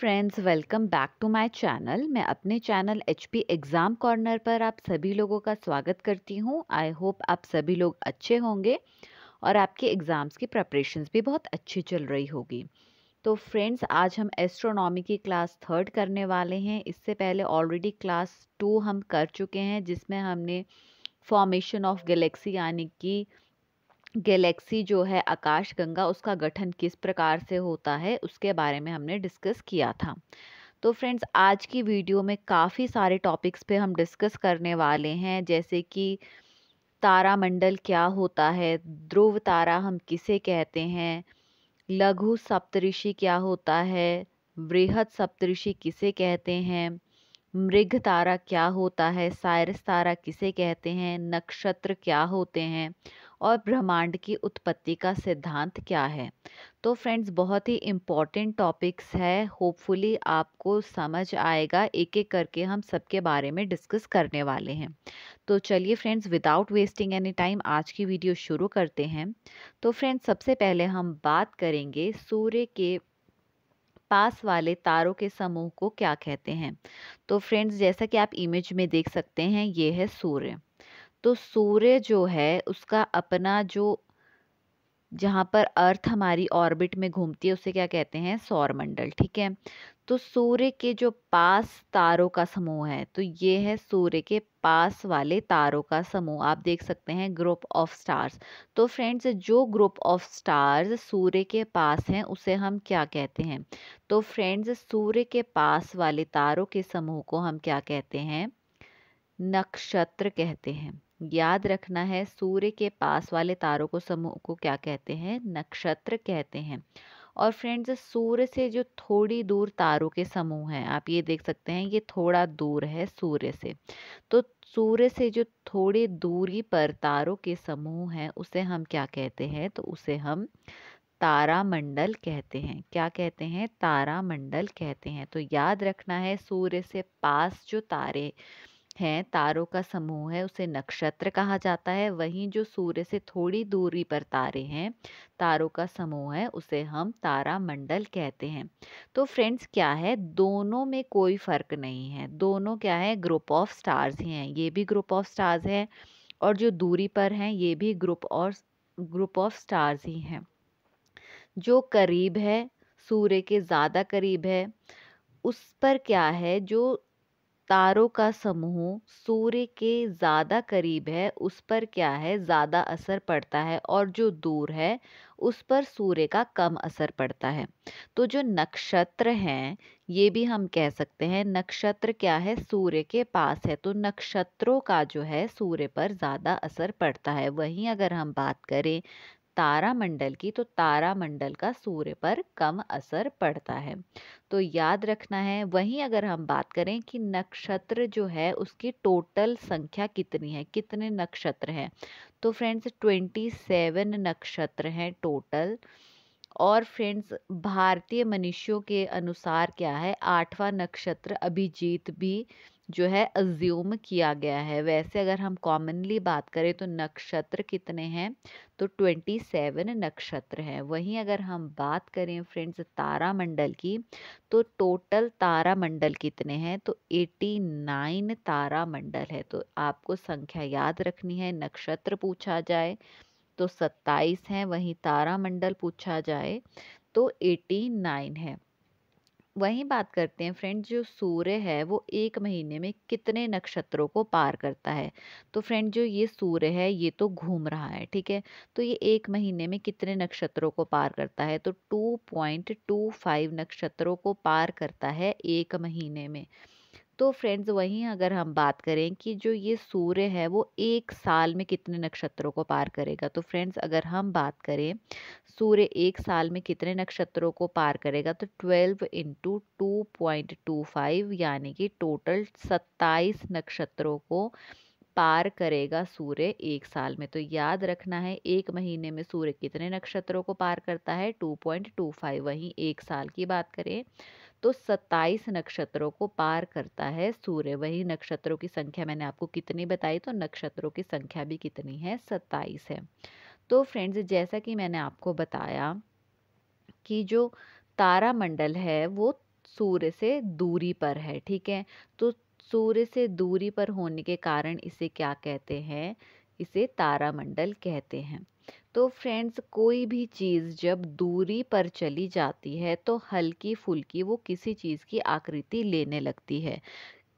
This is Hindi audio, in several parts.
friends welcome back to my channel मैं अपने channel H P exam corner पर आप सभी लोगों का स्वागत करती हूँ आई होप आप सभी लोग अच्छे होंगे और आपके एग्ज़ाम्स की प्रपरेशन भी बहुत अच्छी चल रही होगी तो फ्रेंड्स आज हम एस्ट्रोनॉमी की क्लास थर्ड करने वाले हैं इससे पहले ऑलरेडी क्लास टू हम कर चुके हैं जिसमें हमने फॉर्मेशन ऑफ गलेक्सी यानी कि गैलेक्सी जो है आकाश गंगा उसका गठन किस प्रकार से होता है उसके बारे में हमने डिस्कस किया था तो फ्रेंड्स आज की वीडियो में काफ़ी सारे टॉपिक्स पे हम डिस्कस करने वाले हैं जैसे कि तारामंडल क्या होता है ध्रुव तारा हम किसे कहते हैं लघु सप्तऋषि क्या होता है वृहद सप्तऋषि किसे कहते हैं मृग तारा क्या होता है साइरस तारा किसे कहते हैं नक्षत्र क्या होते हैं और ब्रह्मांड की उत्पत्ति का सिद्धांत क्या है तो फ्रेंड्स बहुत ही इम्पॉर्टेंट टॉपिक्स है होपफुली आपको समझ आएगा एक एक करके हम सबके बारे में डिस्कस करने वाले हैं तो चलिए friends without wasting any time आज की वीडियो शुरू करते हैं तो फ्रेंड्स सबसे पहले हम बात करेंगे सूर्य के पास वाले तारों के समूह को क्या कहते हैं तो फ्रेंड्स जैसा कि आप इमेज में देख सकते हैं ये है सूर्य तो सूर्य जो है उसका अपना जो जहाँ पर अर्थ हमारी ऑर्बिट में घूमती है उसे क्या कहते हैं सौरमंडल ठीक है तो सूर्य के जो पास तारों का समूह है तो ये है सूर्य के पास वाले तारों का समूह आप देख सकते हैं ग्रुप ऑफ स्टार्स तो फ्रेंड्स जो ग्रुप ऑफ स्टार्स सूर्य के पास हैं उसे हम क्या कहते हैं तो फ्रेंड्स सूर्य के पास वाले तारों के समूह को हम क्या कहते हैं नक्षत्र कहते हैं याद रखना है सूर्य के पास वाले तारों को समूह को क्या कहते हैं नक्षत्र कहते हैं और फ्रेंड्स सूर्य से जो थोड़ी दूर तारों के समूह हैं आप ये देख सकते हैं ये थोड़ा दूर है सूर्य से तो सूर्य से जो थोड़ी दूरी पर तारों के समूह हैं उसे हम क्या कहते हैं तो उसे हम तारामंडल कहते हैं क्या कहते हैं तारामंडल कहते हैं तो याद रखना है सूर्य से पास जो तारे हैं तारों का समूह है उसे नक्षत्र कहा जाता है वहीं जो सूर्य से थोड़ी दूरी पर तारे हैं तारों का समूह है उसे हम तारा मंडल कहते हैं तो फ्रेंड्स क्या है दोनों में कोई फ़र्क नहीं है दोनों क्या है ग्रुप ऑफ स्टार्स ही हैं ये भी ग्रुप ऑफ स्टार्स हैं और जो दूरी पर हैं ये भी ग्रुप और ग्रुप ऑफ स्टार्स ही हैं जो करीब है सूर्य के ज़्यादा करीब है उस पर क्या है जो तारों का समूह सूर्य के ज़्यादा करीब है उस पर क्या है ज़्यादा असर पड़ता है और जो दूर है उस पर सूर्य का कम असर पड़ता है तो जो नक्षत्र हैं ये भी हम कह सकते हैं नक्षत्र क्या है सूर्य के पास है तो नक्षत्रों का जो है सूर्य पर ज़्यादा असर पड़ता है वहीं अगर हम बात करें तारामंडल की तो तारामंडल का सूर्य पर कम असर पड़ता है तो याद रखना है वहीं अगर हम बात करें कि नक्षत्र जो है उसकी टोटल संख्या कितनी है कितने नक्षत्र हैं तो फ्रेंड्स ट्वेंटी सेवन नक्षत्र हैं टोटल और फ्रेंड्स भारतीय मनुष्यों के अनुसार क्या है आठवां नक्षत्र अभिजीत भी जो है अज्यूम किया गया है वैसे अगर हम कॉमनली बात करें तो नक्षत्र कितने हैं तो 27 नक्षत्र हैं वहीं अगर हम बात करें फ्रेंड्स तारामंडल की तो टोटल तारामंडल कितने हैं तो 89 तारामंडल है तो आपको संख्या याद रखनी है नक्षत्र पूछा जाए तो 27 हैं वहीं तारामंडल पूछा जाए तो 89 है वहीं बात करते हैं फ्रेंड जो सूर्य है वो एक महीने में कितने नक्षत्रों को पार करता है तो फ्रेंड जो ये सूर्य है ये तो घूम रहा है ठीक है तो ये एक महीने में कितने नक्षत्रों को पार करता है तो 2.25 नक्षत्रों को पार करता है एक महीने में तो फ्रेंड्स वहीं अगर हम बात करें कि जो ये सूर्य है वो एक साल में कितने नक्षत्रों को पार करेगा तो फ्रेंड्स अगर हम बात करें सूर्य एक साल में कितने नक्षत्रों को पार करेगा तो twelve into two point two five यानी कि टोटल सत्ताईस नक्षत्रों को पार करेगा सूर्य एक साल में तो याद रखना है एक महीने में सूर्य कितने नक्षत्रों को पार करता है टू पॉइंट टू फाइव वहीं एक साल की बात करें तो 27 नक्षत्रों को पार करता है सूर्य वही नक्षत्रों की संख्या मैंने आपको कितनी बताई तो नक्षत्रों की संख्या भी कितनी है 27 है तो फ्रेंड्स जैसा कि मैंने आपको बताया कि जो तारामंडल है वो सूर्य से दूरी पर है ठीक है तो सूर्य से दूरी पर होने के कारण इसे क्या कहते हैं इसे तारामंडल कहते हैं तो फ्रेंड्स कोई भी चीज़ जब दूरी पर चली जाती है तो हल्की फुल्की वो किसी चीज़ की आकृति लेने लगती है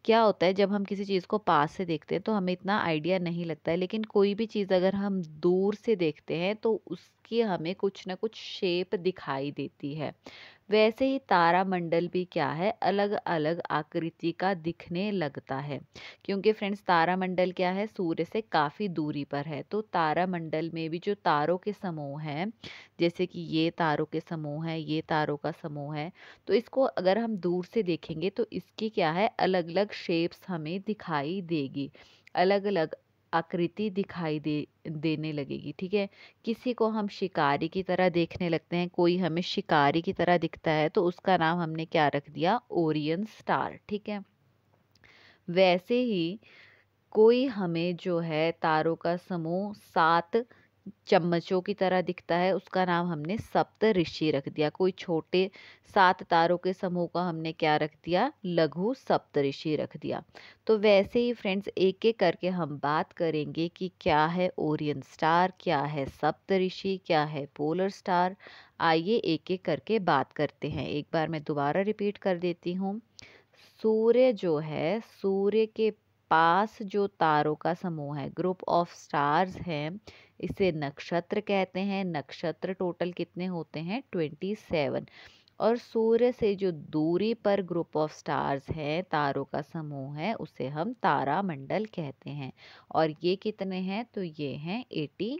क्या होता है जब हम किसी चीज़ को पास से देखते हैं तो हमें इतना आइडिया नहीं लगता है लेकिन कोई भी चीज़ अगर हम दूर से देखते हैं तो उस की हमें कुछ ना कुछ शेप दिखाई देती है वैसे ही तारामंडल भी क्या है अलग अलग आकृति का दिखने लगता है क्योंकि फ्रेंड्स तारामंडल क्या है सूर्य से काफ़ी दूरी पर है तो तारामंडल में भी जो तारों के समूह हैं जैसे कि ये तारों के समूह हैं ये तारों का समूह है तो इसको अगर हम दूर से देखेंगे तो इसकी क्या है अलग अलग शेप्स हमें दिखाई देगी अलग अलग आकृति दिखाई दे देने लगेगी ठीक है किसी को हम शिकारी की तरह देखने लगते हैं कोई हमें शिकारी की तरह दिखता है तो उसका नाम हमने क्या रख दिया ओरियन स्टार ठीक है वैसे ही कोई हमें जो है तारों का समूह सात चम्मचों की तरह दिखता है उसका नाम हमने सप्त ऋषि रख दिया कोई छोटे सात तारों के समूह का हमने क्या रख दिया लघु सप्त ऋषि रख दिया तो वैसे ही फ्रेंड्स एक एक करके हम बात करेंगे कि क्या है ओरियन स्टार क्या है सप्त ऋषि क्या है पोलर स्टार आइए एक एक करके बात करते हैं एक बार मैं दोबारा रिपीट कर देती हूँ सूर्य जो है सूर्य के पास जो तारों का समूह है ग्रुप ऑफ स्टार्स हैं इसे नक्षत्र कहते हैं नक्षत्र टोटल कितने होते हैं ट्वेंटी सेवन और सूर्य से जो दूरी पर ग्रुप ऑफ स्टार्स हैं तारों का समूह है उसे हम मंडल कहते हैं और ये कितने हैं तो ये हैं एटी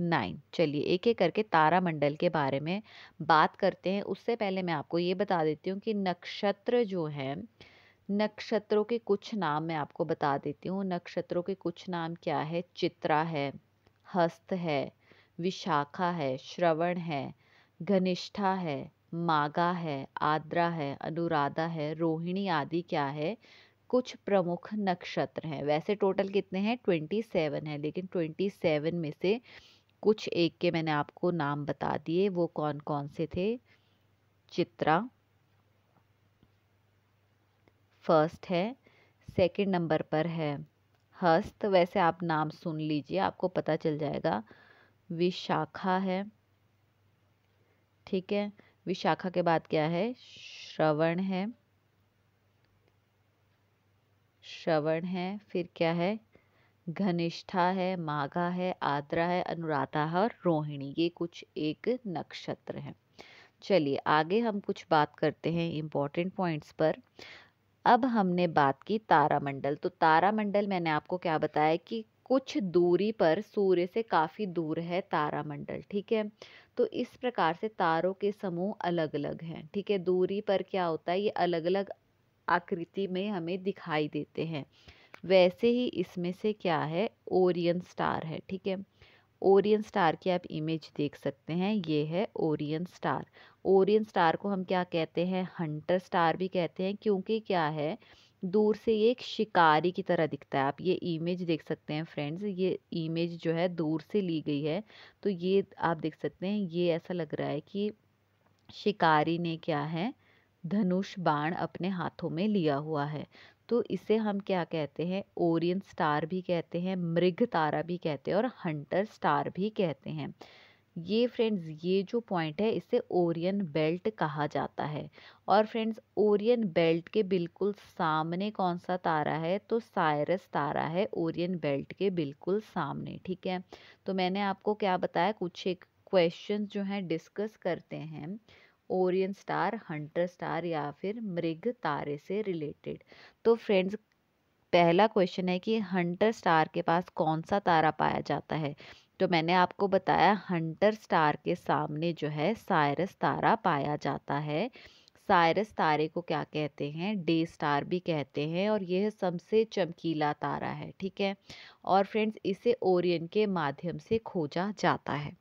नाइन चलिए एक एक करके तारामंडल के बारे में बात करते हैं उससे पहले मैं आपको ये बता देती हूँ कि नक्षत्र जो है नक्षत्रों के कुछ नाम मैं आपको बता देती हूँ नक्षत्रों के कुछ नाम क्या है चित्रा है हस्त है विशाखा है श्रवण है घनिष्ठा है मागा है आद्रा है अनुराधा है रोहिणी आदि क्या है कुछ प्रमुख नक्षत्र हैं वैसे टोटल कितने हैं ट्वेंटी सेवन है लेकिन ट्वेंटी सेवन में से कुछ एक के मैंने आपको नाम बता दिए वो कौन कौन से थे चित्रा फर्स्ट है सेकंड नंबर पर है हस्त वैसे आप नाम सुन लीजिए आपको पता चल जाएगा विशाखा है ठीक है विशाखा के बाद क्या है श्रवण है श्रवण है फिर क्या है घनिष्ठा है माघा है आद्रा है अनुराधा है और रोहिणी ये कुछ एक नक्षत्र है चलिए आगे हम कुछ बात करते हैं इम्पोर्टेंट पॉइंट्स पर अब हमने बात की तारामंडल तो तारामंडल मैंने आपको क्या बताया कि कुछ दूरी पर सूर्य से काफ़ी दूर है तारामंडल ठीक है तो इस प्रकार से तारों के समूह अलग अलग हैं ठीक है दूरी पर क्या होता है ये अलग अलग आकृति में हमें दिखाई देते हैं वैसे ही इसमें से क्या है ओरियन स्टार है ठीक है ओरियन स्टार की आप इमेज देख सकते हैं ये है ओरियन स्टार ओरियन स्टार को हम क्या कहते हैं हंटर स्टार भी कहते हैं क्योंकि क्या है दूर से ये एक शिकारी की तरह दिखता है आप ये इमेज देख सकते हैं फ्रेंड्स ये इमेज जो है दूर से ली गई है तो ये आप देख सकते हैं ये ऐसा लग रहा है कि शिकारी ने क्या है धनुष बाण अपने हाथों में लिया हुआ है तो इसे हम क्या कहते हैं ओरियन स्टार भी कहते हैं मृग तारा भी कहते हैं और हंटर स्टार भी कहते हैं ये फ्रेंड्स ये जो पॉइंट है इसे ओरियन बेल्ट कहा जाता है और फ्रेंड्स ओरियन बेल्ट के बिल्कुल सामने कौन सा तारा है तो सायरस तारा है ओरियन बेल्ट के बिल्कुल सामने ठीक है तो मैंने आपको क्या बताया कुछ एक क्वेश्चन जो हैं डिस्कस करते हैं ओरियन स्टार हंटर स्टार या फिर मृग तारे से रिलेटेड तो फ्रेंड्स पहला क्वेश्चन है कि हंटर स्टार के पास कौन सा तारा पाया जाता है तो मैंने आपको बताया हंटर स्टार के सामने जो है सायरस तारा पाया जाता है सायरस तारे को क्या कहते हैं डे स्टार भी कहते हैं और यह सबसे चमकीला तारा है ठीक है और फ्रेंड्स इसे ओरियन के माध्यम से खोजा जाता है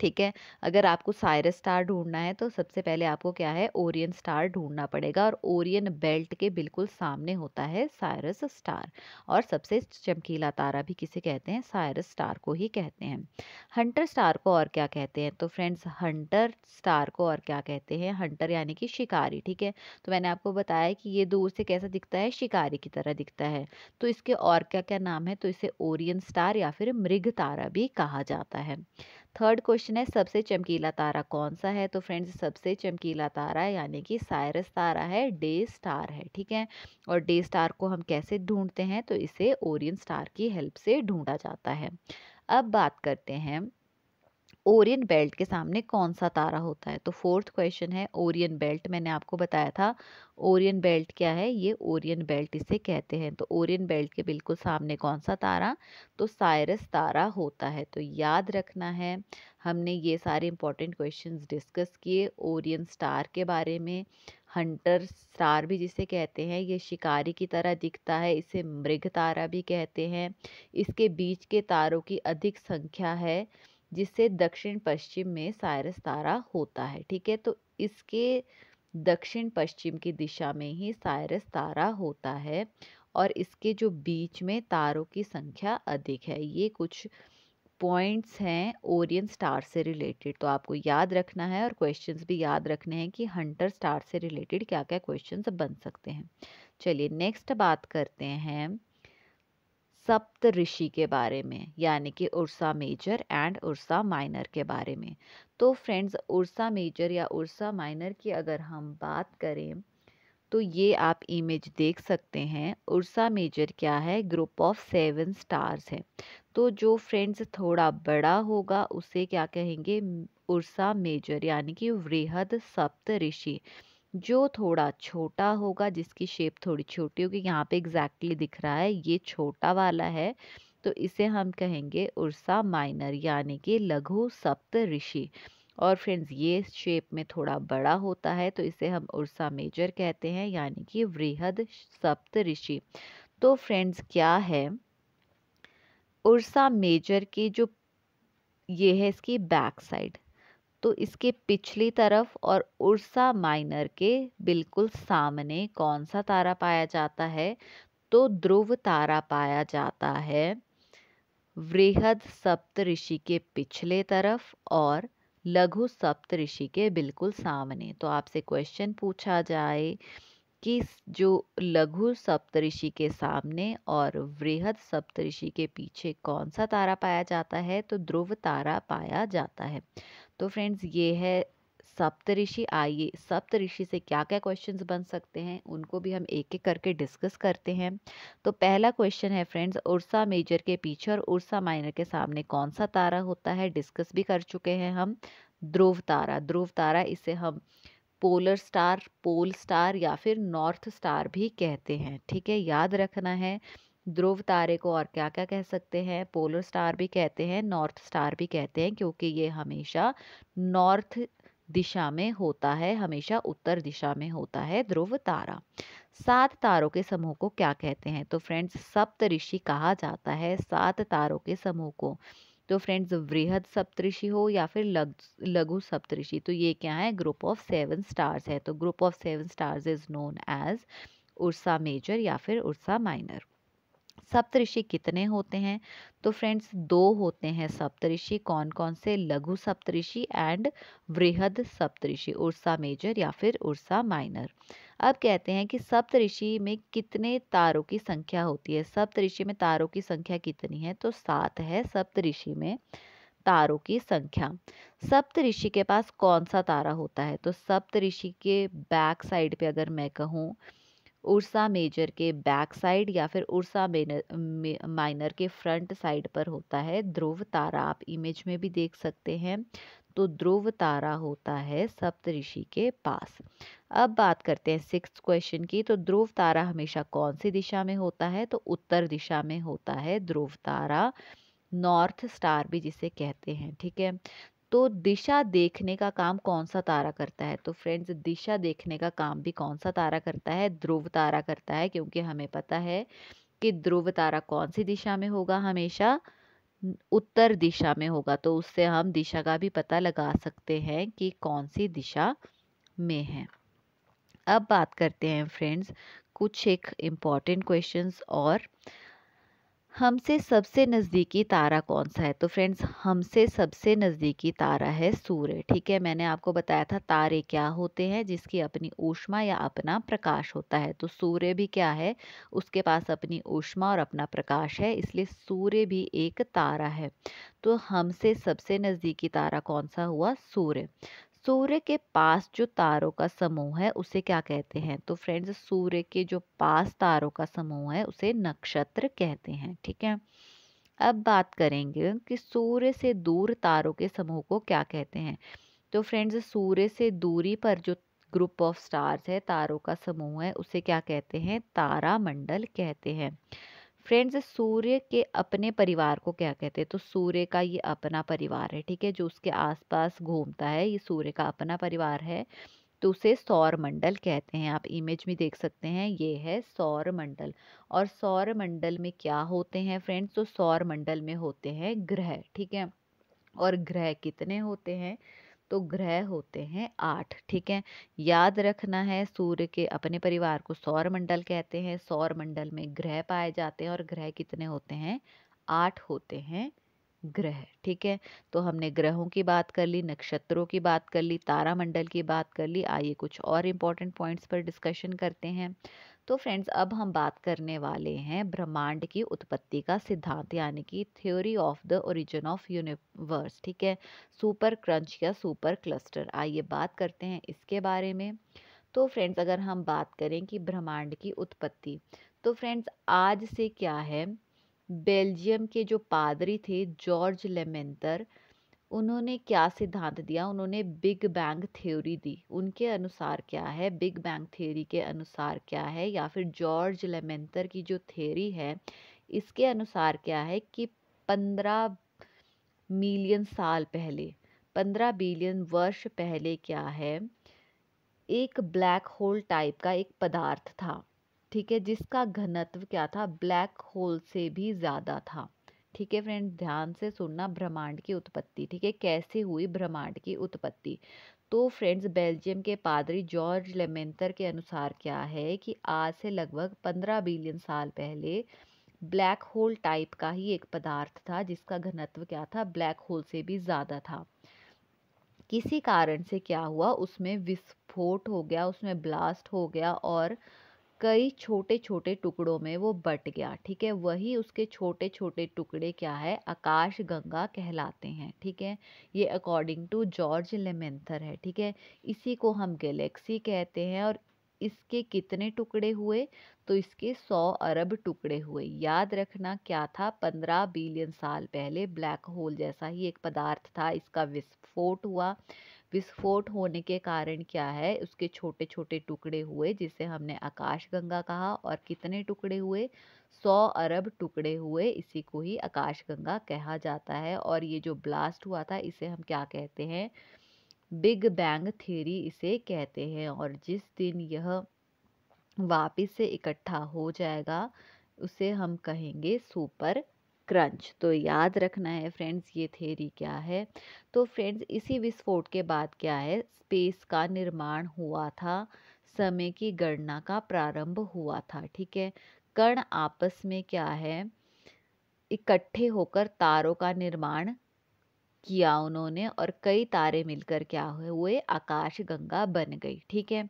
ठीक है अगर आपको साइरस स्टार ढूंढना है तो सबसे पहले आपको क्या है ओरियन स्टार ढूंढना पड़ेगा और ओरियन बेल्ट के बिल्कुल सामने होता है साइरस स्टार और सबसे चमकीला तारा भी किसे कहते हैं साइरस स्टार को ही कहते हैं हंटर स्टार को और क्या कहते हैं तो फ्रेंड्स हंटर स्टार को और क्या कहते हैं हंटर यानी कि शिकारी ठीक है तो मैंने आपको बताया कि ये दूर से कैसा दिखता है शिकारी की तरह दिखता है तो इसके और क्या क्या नाम है तो इसे ओरियन स्टार या फिर मृग तारा भी कहा जाता है थर्ड क्वेश्चन है सबसे चमकीला तारा कौन सा है तो फ्रेंड्स सबसे चमकीला तारा यानी कि साइरस तारा है डे स्टार है ठीक है और डे स्टार को हम कैसे ढूंढते हैं तो इसे ओरियन स्टार की हेल्प से ढूंढा जाता है अब बात करते हैं ओरियन बेल्ट के सामने कौन सा तारा होता है तो फोर्थ क्वेश्चन है ओरियन बेल्ट मैंने आपको बताया था ओरियन बेल्ट क्या है ये ओरियन बेल्ट इसे कहते हैं तो ओरियन बेल्ट के बिल्कुल सामने कौन सा तारा तो साइरस तारा होता है तो याद रखना है हमने ये सारे इंपॉर्टेंट क्वेश्चन डिस्कस किए ओरियन स्टार के बारे में हंटर स्टार भी जिसे कहते हैं ये शिकारी की तरह दिखता है इसे मृग तारा भी कहते हैं इसके बीच के तारों की अधिक संख्या है जिससे दक्षिण पश्चिम में सायरस तारा होता है ठीक है तो इसके दक्षिण पश्चिम की दिशा में ही सायरस तारा होता है और इसके जो बीच में तारों की संख्या अधिक है ये कुछ पॉइंट्स हैं ओरियन स्टार से रिलेटेड तो आपको याद रखना है और क्वेश्चंस भी याद रखने हैं कि हंटर स्टार से रिलेटेड क्या क्या क्वेश्चंस बन सकते हैं चलिए नेक्स्ट बात करते हैं सप्त ऋषि के बारे में यानी कि Ursa Major and Ursa Minor के बारे में तो फ्रेंड्स उर्सा मेजर या उर्सा माइनर की अगर हम बात करें तो ये आप इमेज देख सकते हैं उर्सा मेजर क्या है ग्रुप ऑफ सेवन स्टार्स है तो जो फ्रेंड्स थोड़ा बड़ा होगा उसे क्या कहेंगे उर्सा मेजर यानी कि वृहद सप्त ऋषि जो थोड़ा छोटा होगा जिसकी शेप थोड़ी छोटी होगी यहाँ पे एग्जैक्टली दिख रहा है ये छोटा वाला है तो इसे हम कहेंगे उर्सा माइनर यानी कि लघु सप्त ऋषि और फ्रेंड्स ये शेप में थोड़ा बड़ा होता है तो इसे हम उर्सा मेजर कहते हैं यानी कि वृहद सप्त ऋषि तो फ्रेंड्स क्या है उर्सा मेजर की जो ये है इसकी बैक साइड तो इसके पिछली तरफ और उर्सा माइनर के बिल्कुल सामने कौन सा तारा पाया जाता है तो ध्रुव तारा पाया जाता है वृहद सप्तऋषि के पिछले तरफ और लघु सप्तऋषि के बिल्कुल सामने तो आपसे क्वेश्चन पूछा जाए कि जो लघु सप्तऋषि के सामने और वृहद सप्तऋषि के पीछे कौन सा तारा पाया जाता है तो ध्रुव तारा पाया जाता है तो फ्रेंड्स ये है सप्तऋषि आइए सप्तऋषि से क्या क्या क्वेश्चंस बन सकते हैं उनको भी हम एक एक करके डिस्कस करते हैं तो पहला क्वेश्चन है फ्रेंड्स उर्सा मेजर के पीछे और उर्सा माइनर के सामने कौन सा तारा होता है डिस्कस भी कर चुके हैं हम ध्रुव तारा ध्रुव तारा इसे हम पोलर स्टार पोल स्टार या फिर नॉर्थ स्टार भी कहते हैं ठीक है याद रखना है ध्रुव तारे को और क्या क्या कह सकते हैं पोलर स्टार भी कहते हैं नॉर्थ स्टार भी कहते हैं क्योंकि ये हमेशा नॉर्थ दिशा में होता है हमेशा उत्तर दिशा में होता है ध्रुव तारा सात तारों के समूह को क्या कहते हैं तो फ्रेंड्स सप्तऋषि कहा जाता है सात तारों के समूह को तो फ्रेंड्स वृहद सप्तऋषि हो या फिर लग, लघु सप्तऋषि तो ये क्या है ग्रुप ऑफ सेवन स्टार्स है तो group of seven stars is known as Ursa Major या फिर उर्सा माइनर सप्तऋषि कितने होते हैं तो फ्रेंड्स दो होते हैं सप्तऋषि कौन कौन से लघु सप्तऋषि एंड वृहद सप्तऋषि उर्सा मेजर या फिर उर्सा माइनर अब कहते हैं कि सप्तऋषि में कितने तारों की संख्या होती है सप्तऋषि में तारों की संख्या कितनी है तो सात है सप्तऋषि में तारों की संख्या सप्तऋषि के पास कौन सा तारा होता है तो सप्तऋषि के बैक साइड पे अगर मैं कहूँ उर्सा मेजर के बैक साइड या फिर उर्सा माइनर के फ्रंट साइड पर होता है ध्रुव तारा आप इमेज में भी देख सकते हैं तो ध्रुव तारा होता है सप्तऋषि के पास अब बात करते हैं सिक्स क्वेश्चन की तो ध्रुव तारा हमेशा कौन सी दिशा में होता है तो उत्तर दिशा में होता है ध्रुव तारा नॉर्थ स्टार भी जिसे कहते हैं ठीक है तो दिशा देखने का काम कौन सा तारा करता है तो फ्रेंड्स दिशा देखने का काम भी कौन सा तारा करता है ध्रुव तारा करता है क्योंकि हमें पता है कि ध्रुव तारा कौन सी दिशा में होगा हमेशा उत्तर दिशा में होगा तो उससे हम दिशा का भी पता लगा सकते हैं कि कौन सी दिशा में है अब बात करते हैं फ्रेंड्स कुछ एक इम्पॉर्टेंट क्वेश्चंस और हमसे सबसे नज़दीकी तारा कौन सा है तो फ्रेंड्स हमसे सबसे नज़दीकी तारा है सूर्य ठीक है मैंने आपको बताया था तारे क्या होते हैं जिसकी अपनी ऊष्मा या अपना प्रकाश होता है तो सूर्य भी क्या है उसके पास अपनी ऊष्मा और अपना प्रकाश है इसलिए सूर्य भी एक तारा है तो हमसे सबसे नज़दीकी तारा कौन सा हुआ सूर्य सूर्य के पास जो तारों का समूह है उसे क्या कहते हैं तो फ्रेंड्स सूर्य के जो पास तारों का समूह है उसे नक्षत्र कहते हैं ठीक है अब बात करेंगे कि सूर्य से दूर तारों के समूह को क्या कहते हैं तो फ्रेंड्स सूर्य से दूरी पर जो ग्रुप ऑफ स्टार्स है तारों का समूह है उसे क्या कहते हैं तारामंडल कहते हैं फ्रेंड्स सूर्य के अपने परिवार को क्या कहते हैं तो सूर्य का ये अपना परिवार है ठीक है जो उसके आसपास घूमता है ये सूर्य का अपना परिवार है तो उसे सौर मंडल कहते हैं आप इमेज में देख सकते हैं ये है सौर मंडल और सौर मंडल में क्या होते हैं फ्रेंड्स तो सौर मंडल में होते हैं ग्रह ठीक है और ग्रह कितने होते हैं तो ग्रह होते हैं आठ ठीक है याद रखना है सूर्य के अपने परिवार को सौर मंडल कहते हैं सौर मंडल में ग्रह पाए जाते हैं और ग्रह कितने होते हैं आठ होते हैं ग्रह ठीक है तो हमने ग्रहों की बात कर ली नक्षत्रों की बात कर ली तारामंडल की बात कर ली आइए कुछ और इम्पोर्टेंट पॉइंट्स पर डिस्कशन करते हैं तो फ्रेंड्स अब हम बात करने वाले हैं ब्रह्मांड की उत्पत्ति का सिद्धांत यानी कि theory of the origin of universe ठीक है सुपर क्रंच या सुपर क्लस्टर आइए बात करते हैं इसके बारे में तो फ्रेंड्स अगर हम बात करें कि ब्रह्मांड की उत्पत्ति तो फ्रेंड्स आज से क्या है बेल्जियम के जो पादरी थे जॉर्ज लेमेंतर उन्होंने क्या सिद्धांत दिया उन्होंने बिग बैंग थ्योरी दी उनके अनुसार क्या है बिग बैंग थ्योरी के अनुसार क्या है या फिर जॉर्ज लेमेंटर की जो थ्योरी है इसके अनुसार क्या है कि पंद्रह मिलियन साल पहले पंद्रह बिलियन वर्ष पहले क्या है एक ब्लैक होल टाइप का एक पदार्थ था ठीक है जिसका घनत्व क्या था ब्लैक होल से भी ज़्यादा था ठीक है फ्रेंड ध्यान से सुनना ब्रह्मांड की उत्पत्ति ठीक है कैसे हुई ब्रह्मांड की उत्पत्ति तो फ्रेंड्स बेल्जियम के पादरी जॉर्ज लेमेंतर के अनुसार क्या है कि आज से लगभग पंद्रह बिलियन साल पहले ब्लैक होल टाइप का ही एक पदार्थ था जिसका घनत्व क्या था ब्लैक होल से भी ज़्यादा था किसी कारण से क्या हुआ उसमें विस्फोट हो गया उसमें ब्लास्ट हो गया और कई छोटे छोटे टुकड़ों में वो बट गया ठीक है वही उसके छोटे छोटे टुकड़े क्या है आकाश गंगा कहलाते हैं ठीक है ये अकॉर्डिंग टू जॉर्ज लेमेंथर है ठीक है इसी को हम गैलेक्सी कहते हैं और इसके कितने टुकड़े हुए तो इसके सौ अरब टुकड़े हुए याद रखना क्या था पंद्रह बिलियन साल पहले ब्लैक होल जैसा ही एक पदार्थ था इसका विस्फोट हुआ विस्फोट होने के कारण क्या है उसके छोटे छोटे टुकड़े हुए जिसे हमने आकाशगंगा कहा और कितने टुकड़े हुए सौ अरब टुकड़े हुए इसी को ही आकाशगंगा कहा जाता है और ये जो ब्लास्ट हुआ था इसे हम क्या कहते हैं बिग बैंग थेरी इसे कहते हैं और जिस दिन यह वापिस से इकट्ठा हो जाएगा उसे हम कहेंगे सुपर क्रंच तो याद रखना है फ्रेंड्स ये थेरी क्या है तो फ्रेंड्स इसी विस्फोट के बाद क्या है स्पेस का निर्माण हुआ था समय की गणना का प्रारंभ हुआ था ठीक है कण आपस में क्या है इकट्ठे होकर तारों का निर्माण किया उन्होंने और कई तारे मिलकर क्या हुए आकाश गंगा बन गई ठीक है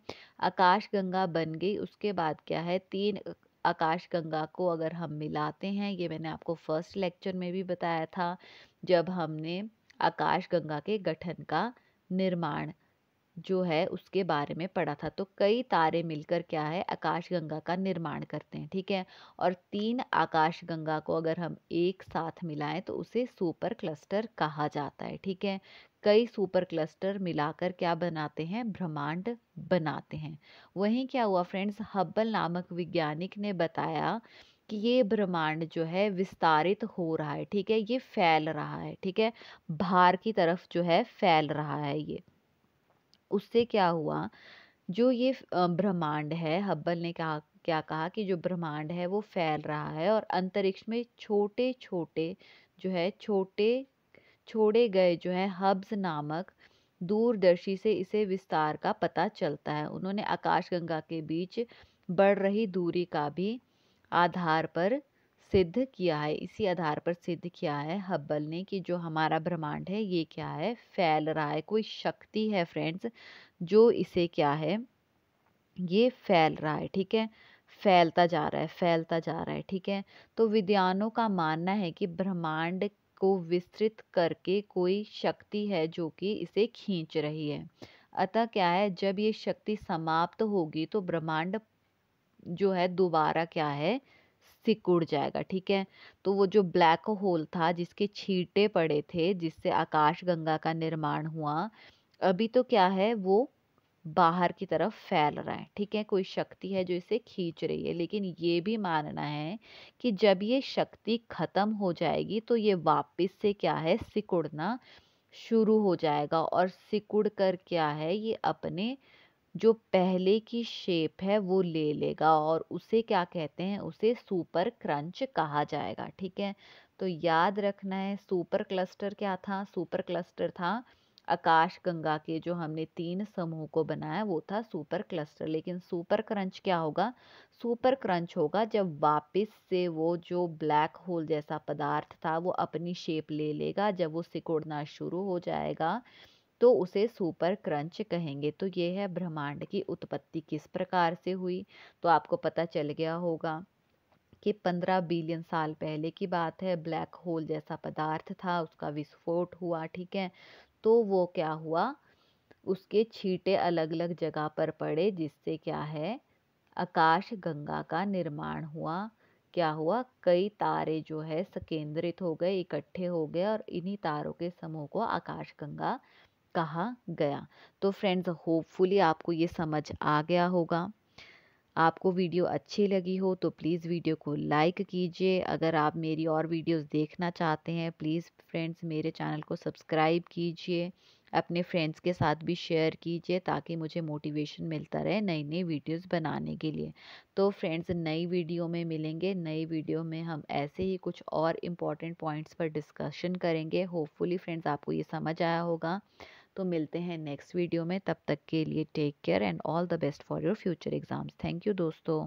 आकाश गंगा बन गई उसके बाद क्या है तीन आकाश गंगा को अगर हम मिलाते हैं ये मैंने आपको फर्स्ट लेक्चर में भी बताया था जब हमने आकाश गंगा के गठन का निर्माण जो है उसके बारे में पढ़ा था तो कई तारे मिलकर क्या है आकाशगंगा का निर्माण करते हैं ठीक है और तीन आकाशगंगा को अगर हम एक साथ मिलाएं तो उसे सुपर क्लस्टर कहा जाता है ठीक है कई सुपर क्लस्टर मिलाकर क्या बनाते हैं ब्रह्मांड बनाते हैं वहीं क्या हुआ फ्रेंड्स हब्बल नामक वैज्ञानिक ने बताया कि ये ब्रह्मांड जो है विस्तारित हो रहा है ठीक है ये फैल रहा है ठीक है बाहर की तरफ जो है फैल रहा है ये उससे क्या हुआ जो ये ब्रह्मांड है हब्बल ने कहा क्या कहा कि जो ब्रह्मांड है वो फैल रहा है और अंतरिक्ष में छोटे छोटे जो है छोटे छोड़े गए जो है हब्स नामक दूरदर्शी से इसे विस्तार का पता चलता है उन्होंने आकाशगंगा के बीच बढ़ रही दूरी का भी आधार पर सिद्ध किया है इसी आधार पर सिद्ध किया है हब्बल ने कि जो हमारा ब्रह्मांड है ये क्या है फैल रहा है कोई शक्ति है फ्रेंड्स जो इसे क्या है ये फैल रहा है ठीक है फैलता जा रहा है फैलता जा रहा है ठीक है तो विद्वानों का मानना है कि ब्रह्मांड को विस्तृत करके कोई शक्ति है जो कि इसे खींच रही है अतः क्या है जब ये शक्ति समाप्त होगी तो ब्रह्मांड जो है दोबारा क्या है सिकुड़ जाएगा ठीक है तो वो जो ब्लैक होल था जिसके छींटे पड़े थे जिससे आकाशगंगा का निर्माण हुआ अभी तो क्या है वो बाहर की तरफ फैल रहा है ठीक है कोई शक्ति है जो इसे खींच रही है लेकिन ये भी मानना है कि जब ये शक्ति खत्म हो जाएगी तो ये वापस से क्या है सिकुड़ना शुरू हो जाएगा और सिकुड़ कर क्या है ये अपने जो पहले की शेप है वो ले लेगा और उसे क्या कहते हैं उसे सुपर क्रंच कहा जाएगा ठीक है तो याद रखना है सुपर क्लस्टर क्या था सुपर क्लस्टर था आकाश गंगा के जो हमने तीन समूह को बनाया वो था सुपर क्लस्टर लेकिन सुपर क्रंच क्या होगा सुपर क्रंच होगा जब वापस से वो जो ब्लैक होल जैसा पदार्थ था वो अपनी शेप ले लेगा जब वो सिकुड़ना शुरू हो जाएगा तो उसे सुपर क्रंच कहेंगे तो ये है ब्रह्मांड की उत्पत्ति किस प्रकार से हुई तो आपको पता चल गया होगा कि 15 बिलियन साल पहले की बात है ब्लैक होल जैसा पदार्थ था उसका विस्फोट हुआ ठीक है तो वो क्या हुआ उसके छींटे अलग अलग जगह पर पड़े जिससे क्या है आकाश गंगा का निर्माण हुआ क्या हुआ कई तारे जो है संकेंद्रित हो गए इकट्ठे हो गए और इन्हीं तारों के समूह को आकाश गंगा कहा गया तो फ्रेंड्स होपफुली आपको ये समझ आ गया होगा आपको वीडियो अच्छी लगी हो तो प्लीज़ वीडियो को लाइक कीजिए अगर आप मेरी और वीडियोस देखना चाहते हैं प्लीज़ फ्रेंड्स मेरे चैनल को सब्सक्राइब कीजिए अपने फ्रेंड्स के साथ भी शेयर कीजिए ताकि मुझे मोटिवेशन मिलता रहे नई नई वीडियोस बनाने के लिए तो फ्रेंड्स नई वीडियो में मिलेंगे नई वीडियो में हम ऐसे ही कुछ और इम्पॉर्टेंट पॉइंट्स पर डिस्कशन करेंगे होपफुली फ्रेंड्स आपको ये समझ आया होगा तो मिलते हैं नेक्स्ट वीडियो में तब तक के लिए take care and all the best for your future exams thank you दोस्तों